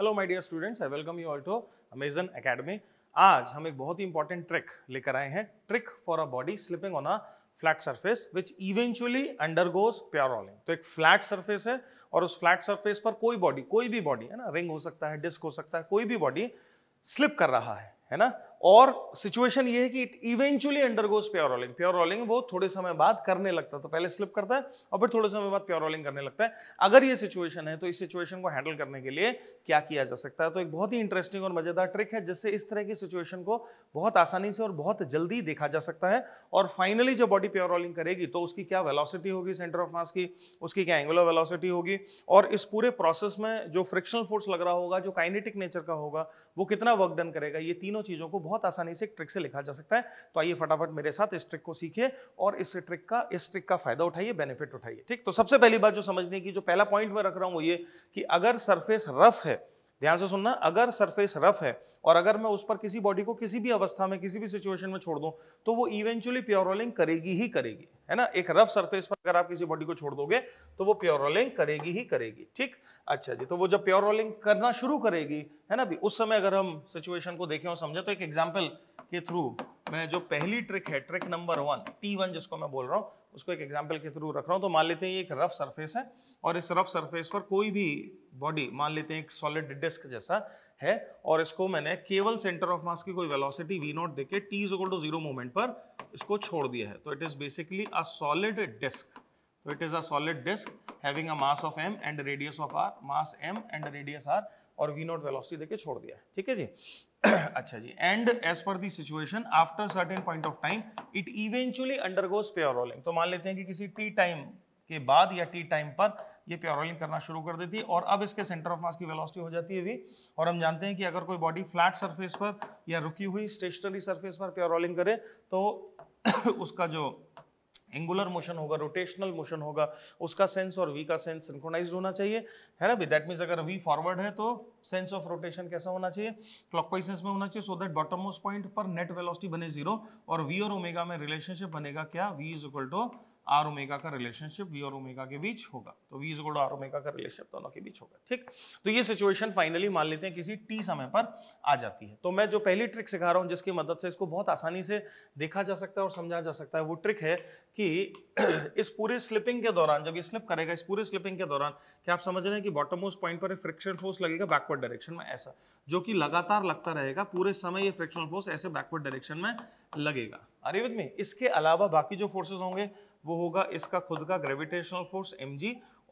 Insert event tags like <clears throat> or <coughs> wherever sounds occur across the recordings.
Hello my dear students I welcome you all to Amazon academy आज हम एक बहुत ही इंपॉर्टेंट ट्रिक लेकर आए हैं trick for a body slipping on a flat surface which eventually undergoes rolling तो एक फ्लैट सरफेस है और उस फ्लैट सरफेस पर कोई बॉडी कोई भी बॉडी है ना रिंग हो सकता है डिस्क हो सकता है कोई भी बॉडी स्लिप कर रहा है है ना और सिचुएशन ये है कि it eventually undergoes pure rolling pure rolling वो थोड़े समय बाद करने लगता है तो पहले स्लिप करता है और फिर थोड़े समय बाद प्योर रोलिंग करने लगता है अगर ये सिचुएशन है तो इस सिचुएशन को हैंडल करने के लिए क्या किया जा सकता है तो एक बहुत ही इंटरेस्टिंग और मजेदार ट्रिक है जिससे इस तरह की सिचुएशन को बहुत आसानी से और बहुत जल्दी देखा जा सकता है और फाइनली जब बॉडी प्योर रोलिंग करेगी तो उसकी क्या वेलोसिटी होगी सेंटर ऑफ मास की उसकी क्या एंगुलर वेलोसिटी होगी और इस पूरे प्रोसेस में जो फ्रिक्शनल फोर्स लग रहा होगा जो काइनेटिक नेचर का होगा वो कितना वर्क डन करेगा ये तीनों चीजों को बहुत आसानी से एक ट्रिक से लिखा जा सकता है तो आइए फटाफट मेरे साथ इस ट्रिक को सीखिए और इस ट्रिक का इस ट्रिक का फायदा उठाइए बेनिफिट उठाइए ठीक तो सबसे पहली बात जो समझने की जो पहला पॉइंट मैं रख रहा हूँ वो ये कि अगर सरफेस रफ है ध्यान से सुनना अगर सरफेस रफ है और अगर मैं उस पर किसी बॉडी को किसी भी अवस्था में किसी भी सिचुएशन में छोड़ दूं तो वो इवेंचुअली रोलिंग करेगी ही करेगी है ना एक रफ सरफेस पर अगर आप किसी बॉडी को छोड़ दोगे तो वो प्योर रोलिंग करेगी ही करेगी ठीक अच्छा जी तो वो जब प्योर रोलिंग करना शुरू करेगी है ना भी उस समय अगर हम सिचुएशन को देखें और समझें तो एक एग्जाम्पल के थ्रू मैं जो पहली ट्रिक है trick number one t one जिसको मैं बोल रहा हूँ उसको एक एग्जाम्पल के थ्रू रख रहा हूँ तो मान लेते हैं ये एक रफ सरफेस है और इस रफ सरफेस पर कोई भी बॉडी मान लेते हैं एक सॉलिड डिस्क जैसा है और इसको मैंने केवल सेंटर ऑफ मास की कोई वेलोसिटी वी नॉट देके t is equal to zero moment पर इसको छोड़ दिया है तो it is basically a solid disc तो it is a solid disc having a mass of m and radius of r mass m and radius r और v naught velocity देके छोड़ दिया है ठीक है जी <clears throat> अच्छा जी and as per the situation after certain point of time it eventually undergoes pure rolling तो मान लेते हैं कि किसी टी टाइम के बाद या टी टाइम पर ये प्योरोलिंग करना शुरू कर देती है और अब इसके सेंटर ऑफ मास की वेलोसिटी हो जाती है भी और हम जानते हैं कि अगर कोई बॉडी फ्लैट सरफेस पर या रुकी हुई स्टेशनरी सरफेस पर प्योरोलिंग करे तो <coughs> उसका जो एंगुलर मोशन होगा रोटेशनल मोशन होगा उसका सेंस और वी का सेंस सिंक्रोनाइज होना चाहिए है ना भी दैट मीन्स अगर वी फॉरवर्ड है तो सेंस ऑफ रोटेशन कैसा होना चाहिए क्लॉक सेंस में होना चाहिए so that bottom most point पर नेट वेलोसिटी बने जीरो और वी और ओमेगा में रिलेशनशिप बनेगा क्या v is equal to r omega का रिलेशनशिप वी और ओमेगा के बीच होगा तो वी इज गोल्ड आर ओमेगा का रिलेशनशिप दोनों के बीच होगा ठीक तो ये सिचुएशन फाइनली मान लेते हैं किसी टी समय पर आ जाती है तो मैं जो पहली ट्रिक सिखा रहा हूँ जिसकी मदद से इसको बहुत आसानी से देखा जा सकता है और समझा जा सकता है वो ट्रिक है कि <clears throat> इस पूरे स्लिपिंग के दौरान जब ये स्लिप करेगा इस पूरे स्लिपिंग के दौरान क्या आप समझ रहे हैं कि बॉटम मोस्ट पॉइंट पर फ्रिक्शन फोर्स लगेगा बैकवर्ड डायरेक्शन में ऐसा जो कि लगातार लगता रहेगा पूरे समय ये फ्रिक्शन फोर्स ऐसे बैकवर्ड डायरेक्शन में लगेगा अरे विद में इसके अलावा बाकी जो फोर्सेस होंगे वो होगा इसका खुद का ग्रेविटेशनल फोर्स एम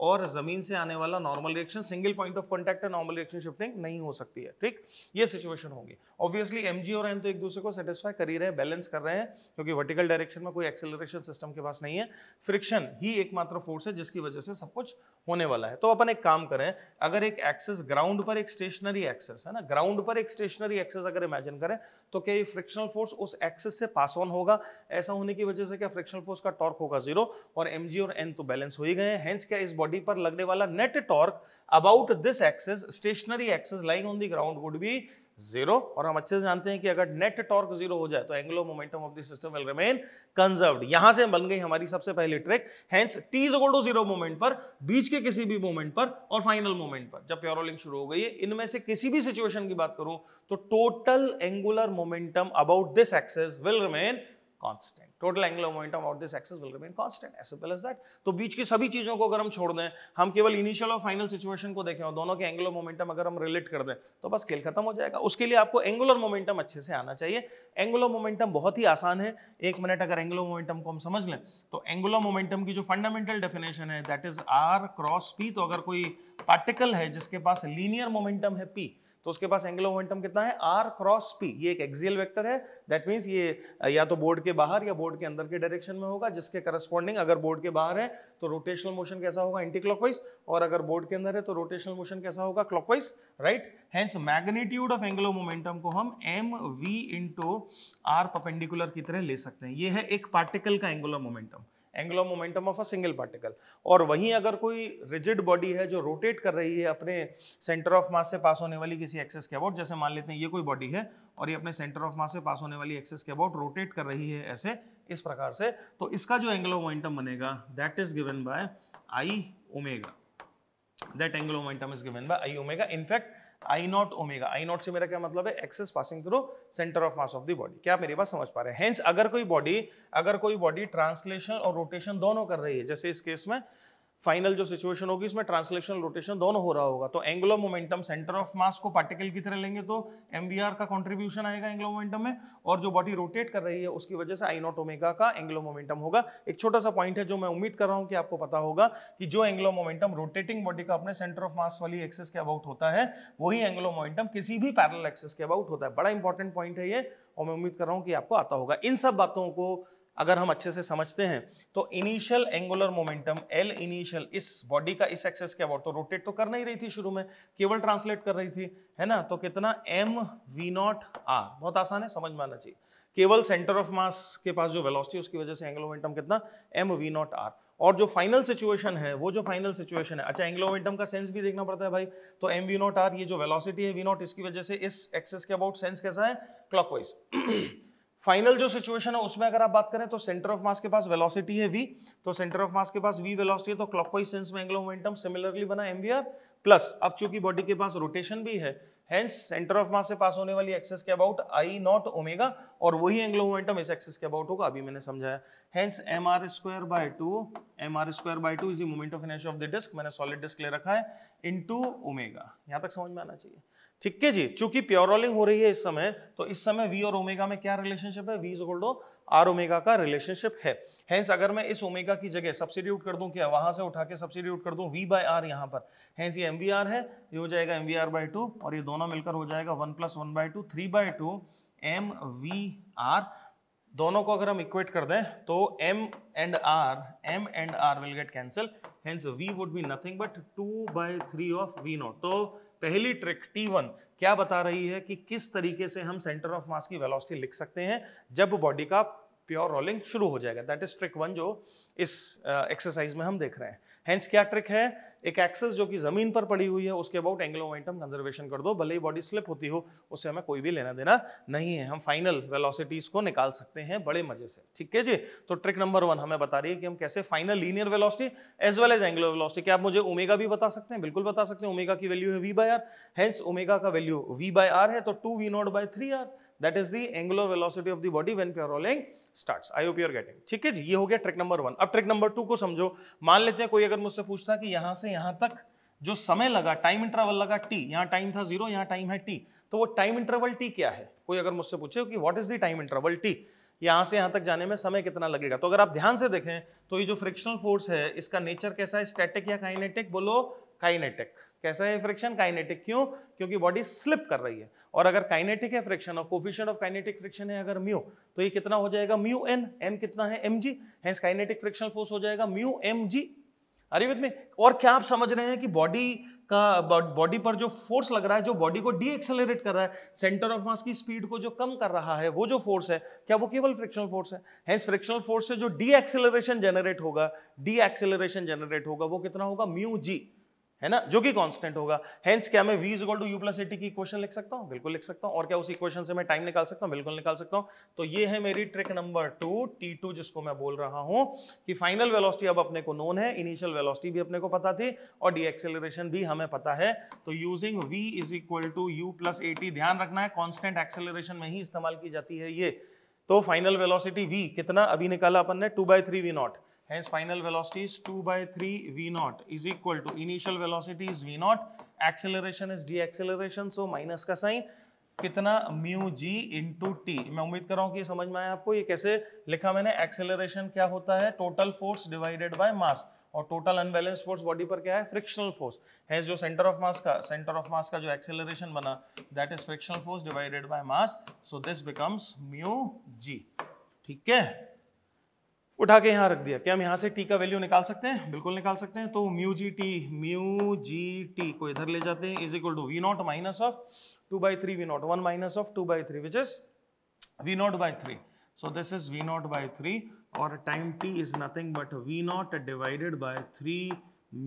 और जमीन से आने वाला normal reaction single point of contact normal reaction shifting नहीं हो सकती है ठीक ये सिचुएशन होगी ऑब्वियसली एम और एन तो एक दूसरे को सेटिस्फाई कर ही रहे हैं बैलेंस कर रहे हैं क्योंकि वर्टिकल डायरेक्शन में कोई एक्सेलरेशन सिस्टम के पास नहीं है फ्रिक्शन ही एकमात्र फोर्स है जिसकी वजह से सब कुछ होने वाला है तो अपन एक काम करें अगर एक एक्सेस ग्राउंड पर एक स्टेशनरी एक्सेस है ना ग्राउंड पर एक स्टेशनरी एक्सेस अगर इमेजिन करें तो क्या ये फ्रिक्शनल फोर्स उस एक्सेस से पास ऑन होगा ऐसा होने की वजह से क्या फ्रिक्शनल फोर्स का टॉर्क होगा जीरो और एम और एन तो बैलेंस हो ही गए हैं क्या इस बॉडी पर लगने वाला net torque about this axis stationary axis lying on the ground would be zero और हम अच्छे से जानते हैं कि अगर नेट टॉर्क जीरो हो जाए तो angular momentum of the system will remain conserved यहां से बन गई हमारी सबसे पहली trick hence t is to zero moment पर बीच के किसी भी मोमेंट पर और फाइनल मोमेंट पर जब प्योरोलिंग शुरू हो गई है इनमें से किसी भी सिचुएशन की बात करूं तो total angular momentum about this axis will remain constant total angular momentum of this axis will remain constant as simple as that तो बीच की सभी चीजों को अगर हम छोड़ दें हम केवल इनिशियल और फाइनल सिचुएशन को देखें और दोनों के एंगुलर मोमेंटम अगर हम रिलेट कर दें तो बस खेल खत्म हो जाएगा उसके लिए आपको एंगुलर मोमेंटम अच्छे से आना चाहिए एंगुलर मोमेंटम बहुत ही आसान है एक मिनट अगर एंगुलर मोमेंटम को हम समझ लें तो एंगुलर मोमेंटम की जो फंडामेंटल डेफिनेशन है that is r cross p तो अगर कोई पार्टिकल है जिसके पास लीनियर मोमेंटम है पी तो उसके पास एंगुलर मोमेंटम कितना है आर क्रॉस पी ये एक एक्सियल वेक्टर है दैट मीन्स ये या तो बोर्ड के बाहर या बोर्ड के अंदर के डायरेक्शन में होगा जिसके करस्पॉन्डिंग अगर बोर्ड के बाहर है तो रोटेशनल मोशन कैसा होगा एंटी क्लॉकवाइज और अगर बोर्ड के अंदर है तो रोटेशनल मोशन कैसा होगा clockwise right hence magnitude of angular momentum को हम m v into r perpendicular की तरह ले सकते हैं ये है एक पार्टिकल का angular momentum angular momentum of a single particle और वहीं अगर कोई रिजिड बॉडी है जो रोटेट कर रही है अपने सेंटर ऑफ मास से पास होने वाली किसी एक्सेस के अबाउट जैसे मान लेते हैं ये कोई बॉडी है और ये अपने सेंटर ऑफ मास से पास होने वाली एक्सेस के अबाउट रोटेट कर रही है ऐसे इस प्रकार से तो इसका जो एंगुलर मोमेंटम बनेगा that is given by I omega that angular momentum is given by I omega in fact I naught omega I naught से मेरा क्या मतलब है axis passing through centre of mass of the body क्या मेरी बात समझ पा रहे हैं हेंस अगर कोई बॉडी अगर कोई बॉडी ट्रांसलेशन और रोटेशन दोनों कर रही है जैसे इस केस में फाइनल जो सिचुएशन होगी इसमें ट्रांसलेशन रोटेशन दोनों हो रहा होगा तो angular momentum centre of mass को पार्टिकल की तरह लेंगे तो एम का कॉन्ट्रीब्यूशन आएगा एंगुलर मोमेंटम में और जो बॉडी रोटेट कर रही है उसकी वजह से आई नॉट ओमेगा का एंगुलर मोमेंटम होगा एक छोटा सा पॉइंट है जो मैं उम्मीद कर रहा हूँ कि आपको पता होगा कि जो एंगुलर मोमेंटम रोटेटिंग बॉडी का अपने सेंटर ऑफ मास वाली एक्सेस के अबाउट होता है वही एंगुलर मोमेंटम किसी भी पैरल एक्सेस के अबाउट होता है बड़ा इंपॉर्टेंट पॉइंट है ये और मैं उम्मीद कर रहा हूँ कि आपको आता होगा इन सब बातों को अगर हम अच्छे से समझते हैं तो initial angular momentum L initial इस बॉडी का इस एक्सेस के अबाउट तो रोटेट तो कर नहीं रही थी शुरू में केवल ट्रांसलेट कर रही थी है ना तो कितना एम वी नॉट आर बहुत आसान है समझ में आना चाहिए केवल सेंटर ऑफ मास के पास जो वेलोसिटी उसकी वजह से एंगुलर मोमेंटम कितना एम वी नॉट आर और जो फाइनल सिचुएशन है वो जो फाइनल सिचुएशन है अच्छा एंग्लोमेंटम का सेंस भी देखना पड़ता है भाई तो एम वी नॉट आर ये जो वेलोसिटी है वी नॉट इसकी वजह से इस एक्सेस के अबाउट सेंस कैसा है क्लॉकवाइज <clears throat> फाइनल जो सिचुएशन है उसमें अगर आप बात करें तो सेंटर ऑफ मास के पास वेलोसिटी है v तो सेंटर ऑफ मास के पास v वेलोसिटी है तो क्लॉकवाइज सेंस में एंगुलर मोमेंटम सिमिलरली बना एमवीआर प्लस अब चूंकि बॉडी के पास रोटेशन भी है हेंस सेंटर ऑफ मास से पास होने वाली एक्सेस के अबाउट आई नॉट ओमेगा और वही एंगुलर मोमेंटम इस एक्सेस के अबाउट होगा अभी मैंने समझाया hence M R square by two M R square by two is the moment of inertia of the disc मैंने सॉलिड डिस्क ले रखा है इनटू ओमेगा यहां तक समझ में आना चाहिए ठीक है जी चूंकि प्योर रोलिंग हो रही है इस समय तो इस समय वी और ओमेगा में क्या रिलेशनशिप है वी इज आर ओमेगा का रिलेशनशिप है हेंस अगर मैं इस ओमेगा की जगह सब्सिड्यूट कर दूं क्या वहां से उठा के सब्सिड्यूट कर दूं वी बाय आर यहां पर हेंस ये एमवीआर है ये हो जाएगा एमवीआर बाय टू और ये दोनों मिलकर हो जाएगा one plus one by two three by two M we r दोनों को अगर हम इक्वेट कर दें तो m and r m and r will get cancel hence v would be nothing but two by three of v naught तो पहली trick T one क्या बता रही है कि किस तरीके से हम सेंटर ऑफ मास की वेलोसिटी लिख सकते हैं जब बॉडी का प्योर रोलिंग शुरू हो जाएगा दैट इज ट्रिक वन जो इस एक्सरसाइज में हम देख रहे हैं हैंस क्या ट्रिक है एक एक्सेस जो कि जमीन पर पड़ी हुई है उसके अबाउट एंगल मोमेंटम कंजर्वेशन कर दो भले ही बॉडी स्लिप होती हो उससे हमें कोई भी लेना देना नहीं है हम फाइनल वेलोसिटीज को निकाल सकते हैं बड़े मजे से ठीक है जी तो ट्रिक नंबर वन हमें बता रही है कि हम कैसे final linear velocity as well as angular velocity क्या आप मुझे उमेगा भी बता सकते हैं बिल्कुल बता सकते हैं उमेगा की वैल्यू है v by r hence omega का वैल्यू वी बाय आर है तो two v naught by three r that is the angular velocity of the body when pure rolling start I hope you're getting ठीक है जी ये हो गया trick number one अब ट्रिक नंबर टू को समझो मान लेते हैं कोई अगर मुझसे पूछता कि यहां से यहां तक जो समय लगा टाइम इंटरवल लगा टी यहाँ टाइम था जीरो यहाँ टाइम है टी तो वो टाइम इंटरवल टी क्या है कोई अगर मुझसे पूछे कि what is the time interval t यहाँ से यहाँ तक जाने में समय कितना लगेगा तो अगर आप ध्यान से देखें तो ये जो फ्रिक्शनल फोर्स है इसका नेचर कैसा है स्टैटिक या काइनेटिक बोलो काइनेटिक कैसा है फ्रिक्शन काइनेटिक क्यों क्योंकि बॉडी स्लिप कर रही है और अगर काइनेटिक है फ्रिक्शन और कोफिशियंट ऑफ काइनेटिक फ्रिक्शन है अगर म्यू तो ये कितना हो जाएगा म्यू एन एन कितना है m g hence kinetic frictional force हो जाएगा म्यू एम जी अरे विद में और क्या आप समझ रहे हैं कि बॉडी का बॉडी पर जो फोर्स लग रहा है जो बॉडी को डी एक्सेलरेट कर रहा है सेंटर ऑफ मास की स्पीड को जो कम कर रहा है वो जो फोर्स है क्या वो केवल फ्रिक्शनल फोर्स है हेंस फ्रिक्शनल फोर्स से जो डी एक्सेलरेशन जनरेट होगा डी एक्सेलरेशन जनरेट होगा वो कितना होगा म्यू जी है ना जो कि कांस्टेंट होगा हेंस क्या मैं v is equal to u plus a t की इक्वेशन लिख सकता हूँ बिल्कुल लिख सकता हूँ और क्या उस इक्वेशन से मैं टाइम निकाल सकता हूँ बिल्कुल निकाल सकता हूँ तो ये है मेरी trick number two t two जिसको मैं बोल रहा हूँ कि फाइनल वेलोसिटी अब अपने को नोन है इनिशियल वेलोसिटी भी अपने को पता थी और डी एक्सेलरेशन भी हमें पता है तो using v is equal to u plus a t ध्यान रखना है कॉन्स्टेंट एक्सेलरेशन में ही इस्तेमाल की जाती है ये तो फाइनल वेलोसिटी v कितना अभी निकाला अपन ने two by three v naught Hence, final velocity is 2 by 3 v naught is equal to initial velocity is v naught, acceleration is deceleration so minus ka sign कितना म्यू जी इंटू टी मैं उम्मीद कर रहा हूं कि समझ में आया आपको ये कैसे लिखा मैंने एक्सेलरेशन क्या होता है total force divided by mass और टोटल अनबैलेंस फोर्स बॉडी पर क्या है फ्रिक्शनल फोर्स है जो सेंटर ऑफ मास का सेंटर ऑफ मास का जो एक्सेलरेशन बना that is frictional force divided by mass so this becomes mu g ठीक है उठा के यहाँ रख दिया क्या हम यहाँ से टी का वैल्यू निकाल सकते हैं बिल्कुल निकाल सकते हैं तो mu g t mu g t को इधर ले जाते हैं is equal to v naught minus of two by three v naught one minus of two by three which is v naught by three so this is v naught by three और time t is nothing but v naught divided by three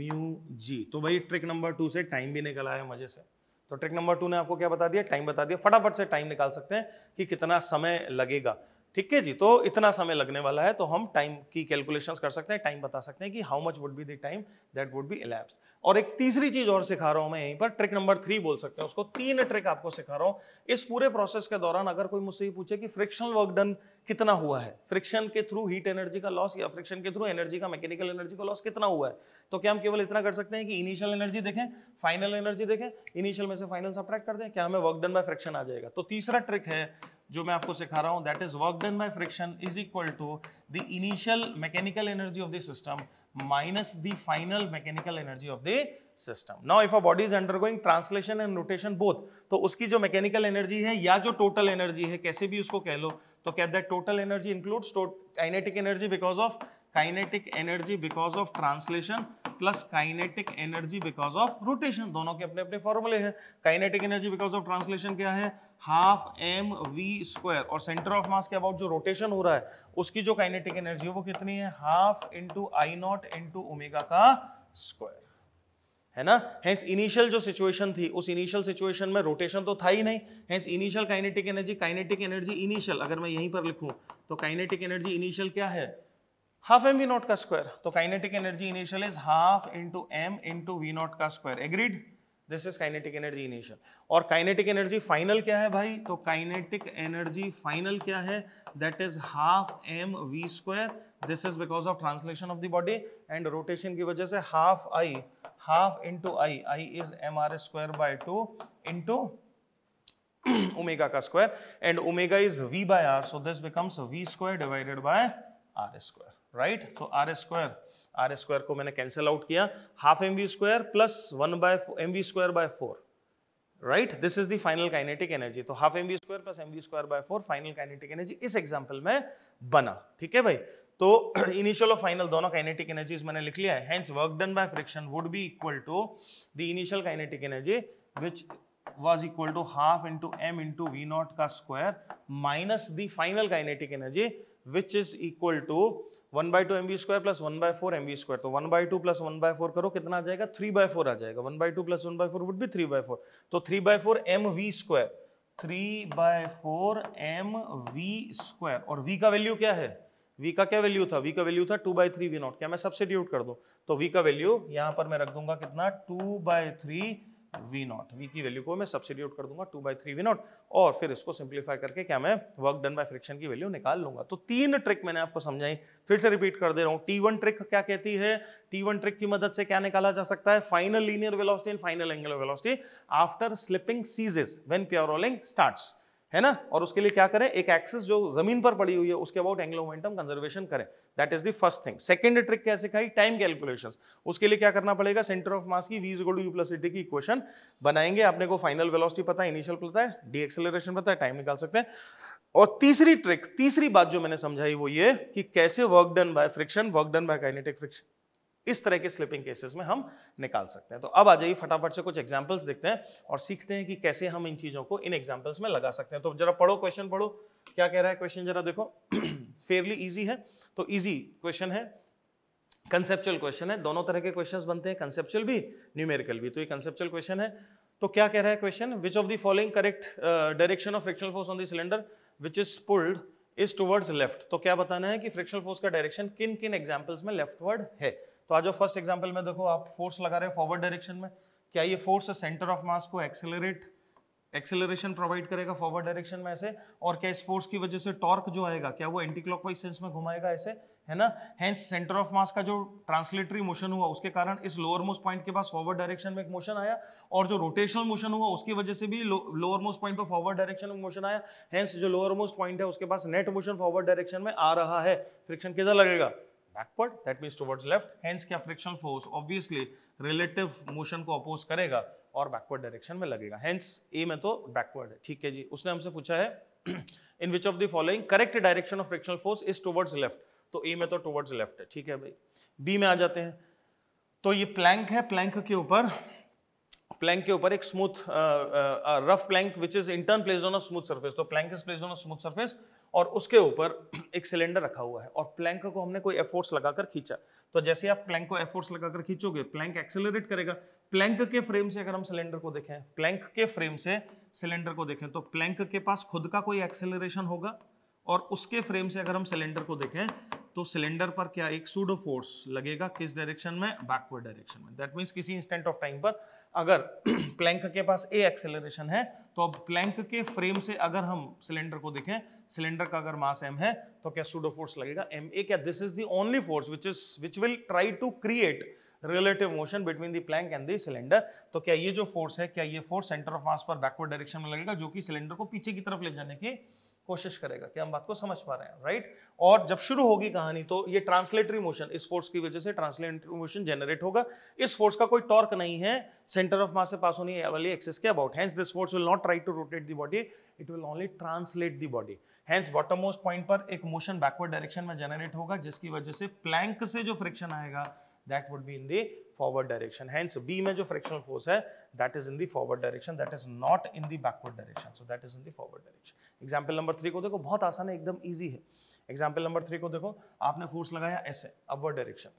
mu g तो भाई trick number two से time भी निकला है मजे से तो ट्रिक नंबर टू ने आपको क्या बता दिया टाइम बता दिया फटाफट से टाइम निकाल सकते हैं कि कितना समय लगेगा ठीक है जी तो इतना समय लगने वाला है तो हम टाइम की कैलकुलेशन कर सकते हैं टाइम बता सकते हैं कि how much would be the time that would be elapse और एक तीसरी चीज और सिखा रहा हूं मैं यहीं पर ट्रिक नंबर थ्री बोल सकते हैं उसको तीन ट्रिक आपको सिखा रहा हूं इस पूरे प्रोसेस के दौरान अगर कोई मुझसे ये पूछे कि फ्रिक्शन वर्क डन कितना हुआ है फ्रिक्शन के थ्रू हीट एनर्जी का लॉस या फ्रिक्शन के थ्रू एनर्जी का मैकेनिकल एनर्जी का लॉस कितना हुआ है तो क्या हम केवल इतना कर सकते हैं कि इनिशियल एनर्जी देखें फाइनल एनर्जी देखें इनिशियल में से फाइनल सब्रैक्ट कर दें क्या हमें वर्क डन बाय फ्रिक्शन आ जाएगा तो तीसरा ट्रिक है जो मैं आपको सिखा रहा हूँ that is work done by friction is equal to the initial mechanical energy of the system minus the final mechanical energy of the system now if a body is undergoing translation and rotation both तो उसकी जो mechanical energy है या जो total energy है कैसे भी उसको कह लो तो कैट that total energy includes kinetic energy because of kinetic energy because of translation plus kinetic energy because of rotation दोनों के अपने अपने फॉर्मूले हैं kinetic energy because of translation क्या है हाफ एम वी स्क्वायर और सेंटर ऑफ मास के अबाउट जो रोटेशन हो रहा है उसकी जो काइनेटिक एनर्जी है वो कितनी है half into I naught into omega का स्क्वायर है ना हेंस इनिशियल जो सिचुएशन थी उस इनिशियल सिचुएशन में रोटेशन तो था ही नहीं hence initial kinetic energy kinetic energy initial अगर मैं यहीं पर लिखूं तो काइनेटिक एनर्जी इनिशियल क्या है हाफ एम वी नॉट का स्क्वायर तो kinetic energy initial is half into m into v naught का square agreed this is kinetic energy initial और काइनेटिक एनर्जी फाइनल क्या है भाई तो काइनेटिक एनर्जी फाइनल क्या है that is half m v square this is because of translation of the body and rotation की वजह से half I half into I I is M R square by two into omega का square and omega is v by r so this becomes v square divided by r square right तो r square r square को मैंने cancel out किया half m v square plus one by m v square by four right this is the final kinetic energy तो half m v square plus m v square by four final kinetic energy इस example में बना ठीक है भाई तो initial <clears throat> और final दोनों काइनेटिक एनर्जीज मैंने लिख लिया है hence work done by friction would be equal to the initial kinetic energy which was equal to half into m into v naught का square minus the final kinetic energy which is equal to one by two M v square plus one by four m v square तो one by two plus one by four करो कितना आ जाएगा three by four आ जाएगा one by two plus one by four would भी three by four तो three by four m v square three by four m v square और v का वैल्यू क्या है v का क्या वैल्यू था v का वैल्यू था two by three v naught क्या मैं सब्सिट्यूट कर दूं तो v का वैल्यू यहां पर मैं रख दूंगा कितना two by three v naught v की वैल्यू को मैं सब्सिट्यूट कर दूंगा two by three v naught और फिर इसको सिंप्लीफाई करके क्या मैं वर्क डन बाय फ्रिक्शन की वैल्यू निकाल लूंगा तो तीन ट्रिक मैंने आपको समझाई फिर से रिपीट कर दे रहा हूँ टी वन ट्रिक क्या कहती है टी वन ट्रिक की मदद से क्या निकाला जा सकता है final linear velocity and final angular velocity after slipping ceases when pure rolling starts है ना और उसके लिए क्या करें एक एक्सिस जो जमीन पर पड़ी हुई है उसके अबाउट एंगल मोमेंटम कंजर्वेशन करें that is the first thing second trick क्या सिखाई टाइम कैलकुलेशन उसके लिए क्या करना पड़ेगा सेंटर ऑफ मास की वी इज टू की इक्वेशन बनाएंगे अपने को फाइनल वेलोसिटी पता है इनिशियल पता है डी एक्सेलरेशन पता है टाइम निकाल सकते हैं और तीसरी ट्रिक तीसरी बात जो मैंने समझाई वो ये कि कैसे work done by friction work done by kinetic friction इस तरह के स्लिपिंग केसेस में हम निकाल सकते हैं तो अब आ जाइए फटाफट से कुछ एग्जाम्पल्स देखते हैं और सीखते हैं कि कैसे हम इन चीज़ों को इन एग्जाम्पल्स में लगा सकते हैं तो जरा पढ़ो क्वेश्चन पढ़ो क्या कह रहा है क्वेश्चन जरा देखो फेयरली <clears throat> ईजी है तो ईजी क्वेश्चन है कंसेप्चुअल क्वेश्चन है दोनों तरह के क्वेश्चंस बनते हैं कंसेप्चुअल भी न्यूमेरिकल भी तो ये कंसेप्चुअल क्वेश्चन है तो क्या कह रहा है question which of the following correct direction of frictional force on the cylinder which is pulled is towards left तो क्या बताना है कि फ्रिक्शनल फोर्स का डायरेक्शन किन किन एग्जाम्पल्स में लेफ्टवर्ड है तो आज फर्स्ट एग्जाम्पल में देखो आप फोर्स लगा रहे हो फॉरवर्ड डायरेक्शन में क्या ये फोर्स सेंटर ऑफ मास को एक्सेलरेट एक्सेलरेशन प्रोवाइड करेगा फॉरवर्ड डायरेक्शन में ऐसे और क्या इस फोर्स की वजह से टॉर्क जो आएगा क्या वो एंटी क्लॉकवाइज सेंस में घुमाएगा ऐसे है ना हेंस सेंटर ऑफ मास का जो ट्रांसलेटरी मोशन हुआ उसके कारण इस लोअर मोस्ट पॉइंट के पास फॉरवर्ड डायरेक्शन में एक मोशन आया और जो रोटेशनल मोशन हुआ उसकी वजह से भी लोअर मोस्ट पॉइंट पर फॉरवर्ड डायरेक्शन में मोशन आया हेंस जो लोअर मोस्ट पॉइंट है उसके पास नेट मोशन फॉरवर्ड डायरेक्शन में आ रहा है फ्रिक्शन किधर लगेगा backward that means towards left hence क्या friction force obviously relative motion को अपोज करेगा और बैकवर्ड डायरेक्शन में लगेगा हैंस ए में तो बैकवर्ड है ठीक है जी उसने हमसे पूछा है in which of the following correct direction of friction force is towards left तो ए में तो टूवर्ड्स लेफ्ट है ठीक है भाई बी में आ जाते हैं तो ये प्लैंक है प्लैंक के ऊपर प्लैंक के ऊपर एक smooth rough plank which is in turn place on a smooth surface तो plank is place on a smooth surface और उसके ऊपर एक सिलेंडर रखा हुआ है और प्लैंक को हमने कोई एफोर्स लगाकर खींचा तो जैसे आप प्लैंक को एफोर्स लगाकर खींचोगे प्लैंक एक्सेलरेट करेगा प्लैंक के फ्रेम से अगर हम सिलेंडर को देखें प्लैंक के फ्रेम से सिलेंडर को देखें तो प्लैंक के पास खुद का कोई एक्सेलरेशन होगा और उसके फ्रेम से अगर हम सिलेंडर को देखें तो सिलेंडर पर क्या एक सूडो फोर्स लगेगा किस डायरेक्शन में बैकवर्ड डायरेक्शन में दैट मीन किसी इंस्टेंट ऑफ टाइम पर अगर प्लैंक <clears throat> के पास ए एक्सेलरेशन है तो अब प्लैंक के फ्रेम से अगर हम सिलेंडर को देखें सिलेंडर का अगर मास एम है तो क्या सूडो फोर्स लगेगा एम ए क्या this is the only force which is which will try to create relative motion between the plank and the cylinder तो क्या ये जो फोर्स है क्या ये फोर्स सेंटर ऑफ मास पर बैकवर्ड डायरेक्शन में लगेगा जो कि सिलेंडर को पीछे की तरफ ले जाने की कोशिश करेगा कि हम बात को समझ पा रहे हैं राइट और जब शुरू होगी कहानी तो ये ट्रांसलेटरी मोशन इस फोर्स की वजह से ट्रांसलेटरी मोशन जनरेट होगा इस फोर्स का कोई टॉर्क नहीं है सेंटर ऑफ मास से पास होने वाली एक्सेस के about hence this force will not try to rotate the body it will only translate the body hence bottom most point पर एक मोशन बैकवर्ड डायरेक्शन में जनरेट होगा जिसकी वजह से प्लैंक से जो फ्रिक्शन आएगा that would be in the forward direction hence B में जो फ्रिक्शनल फोर्स है that is in the forward direction that is not in the backward direction so that is in the forward direction example number three को देखो बहुत आसान है एकदम easy है एग्जाम्पल नंबर थ्री को देखो आपने फोर्स लगाया ऐसे अपवर्ड डायरेक्शन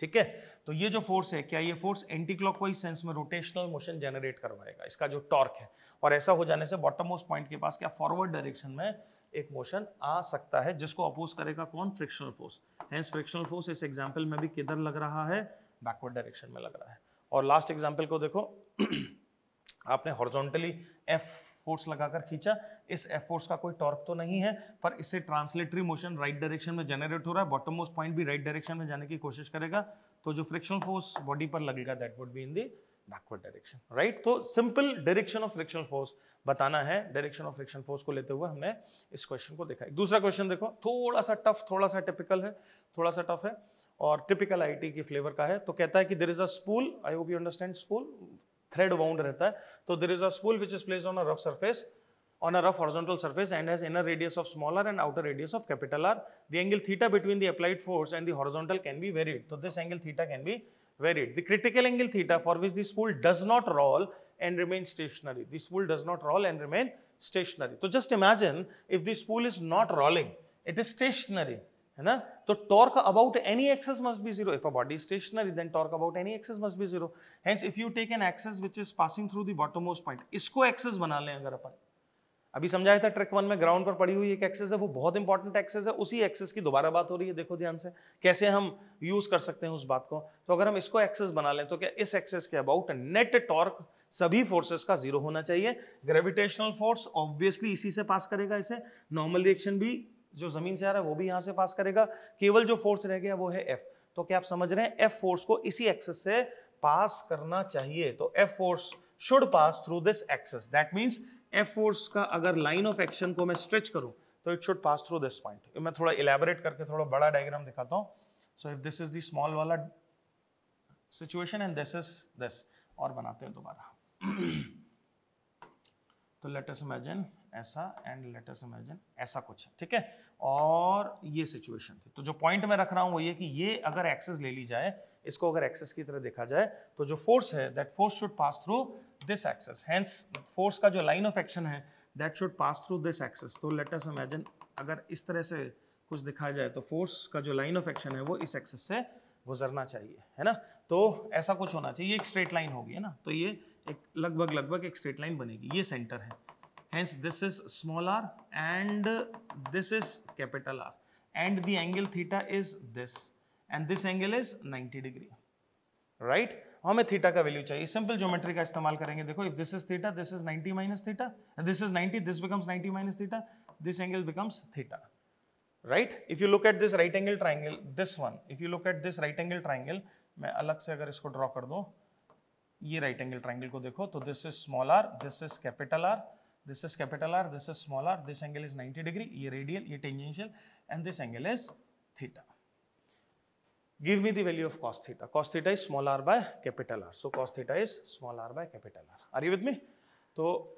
ठीक है तो ये जो फोर्स है क्या ये फोर्स एंटी क्लॉक सेंस में रोटेशनल मोशन जनरेट करवाएगा इसका जो टॉर्क है और ऐसा हो जाने से बॉटम मोस्ट पॉइंट के पास क्या फॉरवर्ड डायरेक्शन में एक मोशन आ सकता है जिसको अपोज करेगा कौन फ्रिक्शनल फोर्स फ्रिक्शनल फोर्स इस एग्जाम्पल में भी किधर लग रहा है बैकवर्ड डायरेक्शन में लग रहा है और लास्ट एग्जाम्पल को देखो <clears throat> आपने हॉर्जोंटली एफ फोर्स लगाकर खींचा इस एफ फोर्स का कोई टॉर्क तो नहीं है पर इससे ट्रांसलेटरी मोशन राइट डायरेक्शन में जनरेट हो रहा है बॉटम मोस्ट पॉइंट भी राइट right डायरेक्शन में जाने की कोशिश करेगा तो जो फ्रिक्शनल फोर्स बॉडी पर लगेगा that would be in the backward direction right तो simple direction of frictional force बताना है डायरेक्शन ऑफ फ्रिक्शन फोर्स को लेते हुए हमने इस क्वेश्चन को देखा दूसरा क्वेश्चन देखो थोड़ा सा टफ थोड़ा सा टिपिकल है थोड़ा सा टफ है और टिपिकल आईटी की फ्लेवर का है तो कहता है कि there is a spool I hope you understand spool thread wound रहता है तो there is a spool which is place on a rough surface on a rough horizontal surface and has inner radius of small r and outer radius of capital R the angle theta between the applied force and the horizontal can be varied so this angle theta can be varied the critical angle theta for which this spool does not roll and remain stationary the spool does not roll and remain stationary तो just imagine if the spool is not rolling it is stationary है ना तो torque about any axis must be zero if a body stationary then torque about any axis must be zero hence if you take an axis which is passing through the bottom most point इसको axis बना लें अगर अपन अभी समझाया था track one में ground पर पड़ी हुई एक एक्सेस है वो बहुत इंपॉर्टेंट एक्सेस है उसी एक्सेस की दोबारा बात हो रही है देखो ध्यान से कैसे हम यूज कर सकते हैं उस बात को तो अगर हम इसको एक्सेस बना लें तो क्या इस एक्सेस के अबाउट नेट टॉर्क सभी फोर्सेस का जीरो होना चाहिए ग्रेविटेशनल फोर्स ऑब्वियसली इसी से पास करेगा इसे नॉर्मल रिएक्शन भी जो जमीन से आ रहा है वो भी यहां से पास करेगा केवल जो फोर्स रह गया वो है एफ तो क्या आप समझ रहे हैं एफ फोर्स को इसी एक्सेस से पास करना चाहिए तो F force should pass through this axis that means F force का अगर लाइन ऑफ एक्शन को मैं स्ट्रेच करूं तो it should pass through this point मैं थोड़ा इलेबोरेट करके थोड़ा बड़ा डायग्राम दिखाता हूं so if this is doll वाला situation and this is this और बनाते हैं दोबारा <clears throat> तो लेट अस इमेजिन ऐसा एंड लेटर्स इमेजिन ऐसा कुछ है ठीक है और ये सिचुएशन थी तो जो पॉइंट मैं रख रहा हूँ वो ये कि ये अगर एक्सेस ले ली जाए इसको अगर एक्सेस की तरह देखा जाए तो जो फोर्स है that force should pass through this axis hence force का जो लाइन ऑफ एक्शन है that should pass through this axis तो लेटर्स इमेजिन अगर इस तरह से कुछ दिखाया जाए तो फोर्स का जो लाइन ऑफ एक्शन है वो इस एक्सेस से गुजरना चाहिए है ना तो ऐसा कुछ होना चाहिए एक स्ट्रेट लाइन होगी है ना तो ये एक लगभग लगभग एक स्ट्रेट लाइन बनेगी ये सेंटर है Hence, this is small r and this is capital R. And the angle theta is this. And this angle is 90 degree. Right? हमें थीटा का वैल्यू चाहिए सिंपल ज्योमेट्री का इस्तेमाल करेंगे देखो if this is theta this is 90 minus theta this is 90 this becomes 90 minus theta this angle becomes theta right if you look at this right angle triangle this one if you look at this right angle triangle मैं अलग से अगर इसको draw कर दूँ ये right angle triangle को देखो तो this is small R this is capital R this is capital R, this is small r, this angle is 90 degree, ye radial, ye tangential and this angle is theta. Give me the value of cos theta. Cos theta is small r by capital R. So cos theta is small r by capital R. Are you with me? तो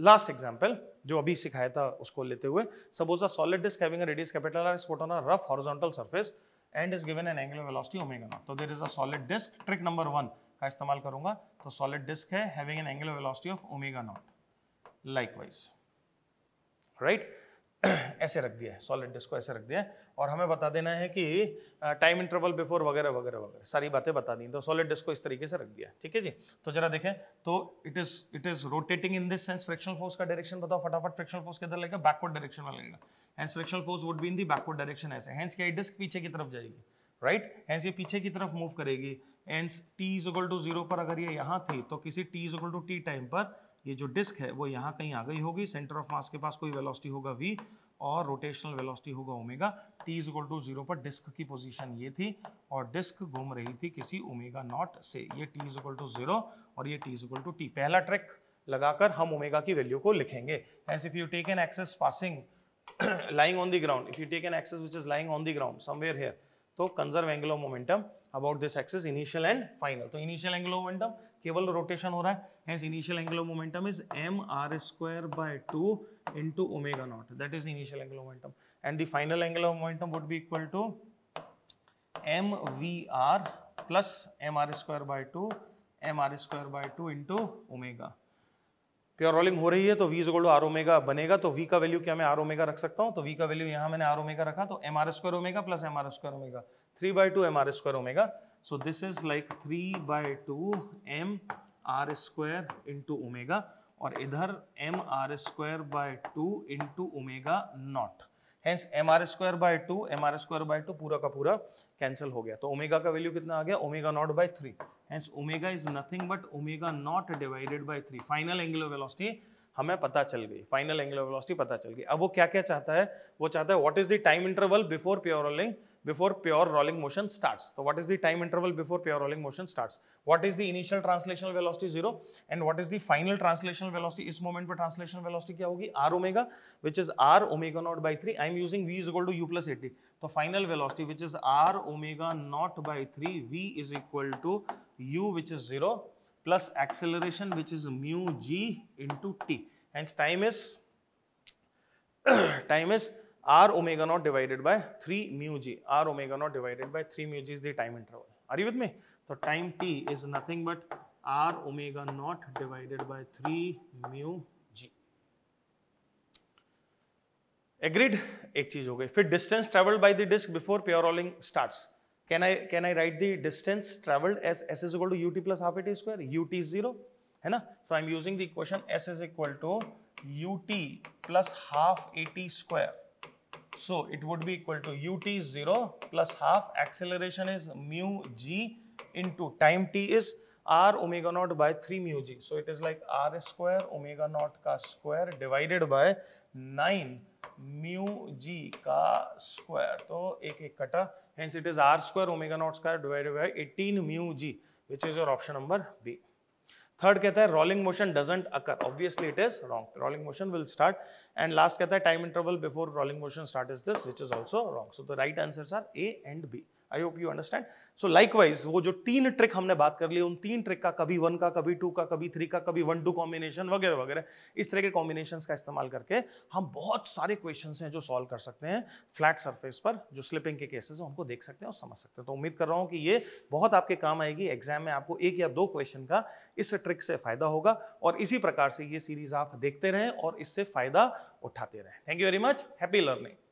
last example जो अभी सिखाया था उसको लेते हुए suppose a solid disc having a radius capital R is put on a rough horizontal surface and is given an angular velocity omega naught तो there is a solid disc trick number 1 का इस्तेमाल करूंगा तो solid disc है having an angular velocity of omega naught likewise right <clears throat> ऐसे रख दिया है सॉलिड डिस्क को ऐसे रख दिया है और हमें बता देना है कि टाइम इंटरवल बिफोर वगैरह वगैरह वगैरह सारी बातें बता दी तो सॉलिड डिस्क को इस तरीके से रख दिया ठीक है जी तो जरा देखें तो it is it is rotating in this sense frictional force का डायरेक्शन बताओ फटाफट फ्रिक्शनल फोर्स किधर लगेगा बैकवर्ड डायरेक्शन में लगेगा hence frictional force would be in the backward direction ऐसे हेंस क्या डिस्क पीछे की तरफ जाएगी राइट हेंस ये पीछे की तरफ मूव करेगी and T is equal to zero पर अगर ये यहाँ थी तो किसी T is equal to T time पर ये जो डिस्क है वो यहाँ कहीं आ गई होगी सेंटर ऑफ मास के पास कोई वेलोसिटी होगा वी और रोटेशनल वेलोसिटी होगा omega T is equal to zero पर डिस्क की पोजीशन ये थी और डिस्क घूम रही थी किसी ओमेगा नॉट से ये T is equal to zero और ये T is equal to T पहला ट्रैक लगाकर हम ओमेगा की वैल्यू को लिखेंगे as if you take an axis passing lying on the ground if you take an axis which is lying on the ground somewhere here तो conserve angular momentum about this axis initial and final तो initial angle of momentum केवल rotation हो रहा है hence initial of momentum is M R square by two into omega naught that is initial angle of momentum and the final angle of momentum would be equal to M we R plus M are square by two M R square by two into omega pure rolling हो रही है तो we इजगोल are omega बनेगा तो we का value क्या मैं are omega रख सकता हूँ तो वी का वैल्यू यहाँ मैंने आर ओमेगा रखा तो M are square omega plus M are square omega three by two M R square omega so this is like three by two M R square into omega और इधर M are square by two into omega naught hence M R square by two M R square by two पूरा का पूरा cancel हो गया तो omega का value कितना आ गया omega naught by three hence omega is nothing but omega naught divided by three final angular velocity हमें पता चल गई फाइनल एंगुलर वेलोसिटी पता चल गई अब वो क्या क्या चाहता है वो चाहता है what is the time interval before pure rolling before pure rolling motion starts. So what is the time interval before pure rolling motion starts? What is the initial translational velocity 0 and what is the final translational velocity? Is moment for translational velocity क्या होगी? r omega which is r omega naught by 3. I am using v is equal to u plus 80. So final velocity which is r omega naught by 3 v is equal to u which is 0 plus acceleration which is mu g into t. Hence time is <coughs> time is r omega naught divided by 3 mu g r omega naught divided by 3 mu g is the time interval are you with me so time t is nothing but r omega naught divided by 3 mu g agreed ek cheez ho gayi fir distance traveled by the disk before pure rolling starts can i can i write the distance traveled as s is equal to ut plus half at square ut is zero है ना so I am using the equation s is equal to ut plus half A T square So it would be equal to ut is 0 plus half acceleration is mu g into time t is r omega naught by 3 mu g. So it is like r square omega naught ka square divided by 9 mu g ka square. so ek ek kata hence it is r square omega naught square divided by 18 mu g which is your option number B. Third कहता है rolling motion doesn't occur obviously it is wrong rolling motion will start and last कहता है time interval before rolling motion start is this which is also wrong so the right answer are A and B I hope you understand so likewise वो जो तीन trick हमने बात कर ली उन तीन ट्रिक का कभी वन का कभी टू का कभी थ्री का कभी वन टू कॉम्बिनेशन वगैरह वगैरह इस तरह के कॉम्बिनेशन का इस्तेमाल करके हम बहुत सारे क्वेश्चन हैं जो सॉल्व कर सकते हैं फ्लैट सर्फेस पर जो स्लिपिंग के केसेस हैं उनको देख सकते हैं और समझ सकते हैं तो उम्मीद कर रहा हूँ कि ये बहुत आपके काम आएगी एग्जाम में आपको एक या दो क्वेश्चन का इस ट्रिक से फायदा होगा और इसी प्रकार से ये सीरीज आप देखते रहें और इससे फायदा उठाते रहें thank you very much happy learning